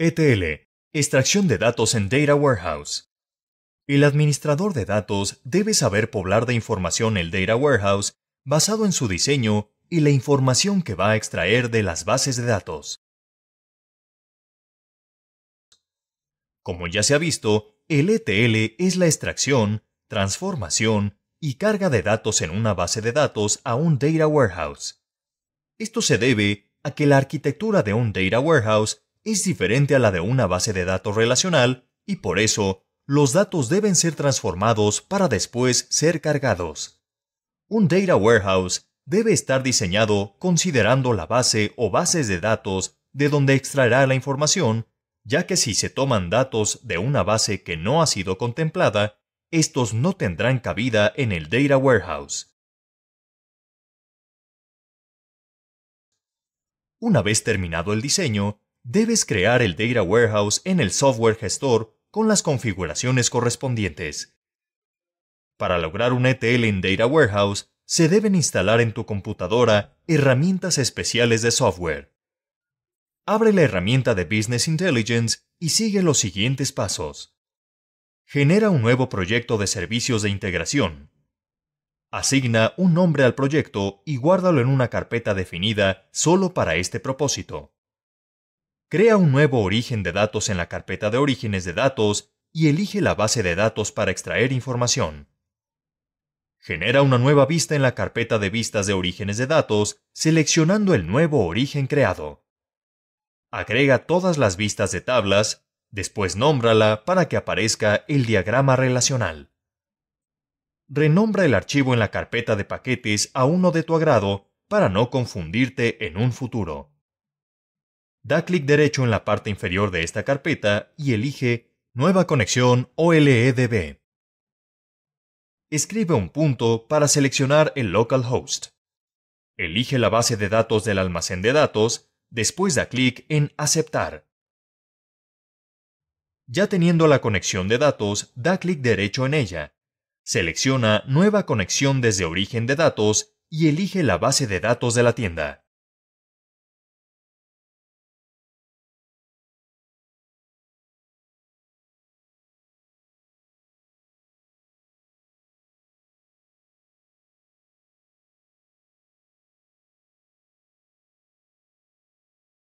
ETL, extracción de datos en Data Warehouse. El administrador de datos debe saber poblar de información el Data Warehouse basado en su diseño y la información que va a extraer de las bases de datos. Como ya se ha visto, el ETL es la extracción, transformación y carga de datos en una base de datos a un Data Warehouse. Esto se debe a que la arquitectura de un Data Warehouse es diferente a la de una base de datos relacional y por eso los datos deben ser transformados para después ser cargados. Un data warehouse debe estar diseñado considerando la base o bases de datos de donde extraerá la información, ya que si se toman datos de una base que no ha sido contemplada, estos no tendrán cabida en el data warehouse. Una vez terminado el diseño, Debes crear el Data Warehouse en el software gestor con las configuraciones correspondientes. Para lograr un ETL en Data Warehouse, se deben instalar en tu computadora herramientas especiales de software. Abre la herramienta de Business Intelligence y sigue los siguientes pasos. Genera un nuevo proyecto de servicios de integración. Asigna un nombre al proyecto y guárdalo en una carpeta definida solo para este propósito. Crea un nuevo origen de datos en la carpeta de orígenes de datos y elige la base de datos para extraer información. Genera una nueva vista en la carpeta de vistas de orígenes de datos, seleccionando el nuevo origen creado. Agrega todas las vistas de tablas, después nómbrala para que aparezca el diagrama relacional. Renombra el archivo en la carpeta de paquetes a uno de tu agrado para no confundirte en un futuro. Da clic derecho en la parte inferior de esta carpeta y elige Nueva conexión OLEDB. Escribe un punto para seleccionar el localhost. Elige la base de datos del almacén de datos, después da clic en Aceptar. Ya teniendo la conexión de datos, da clic derecho en ella. Selecciona Nueva conexión desde origen de datos y elige la base de datos de la tienda.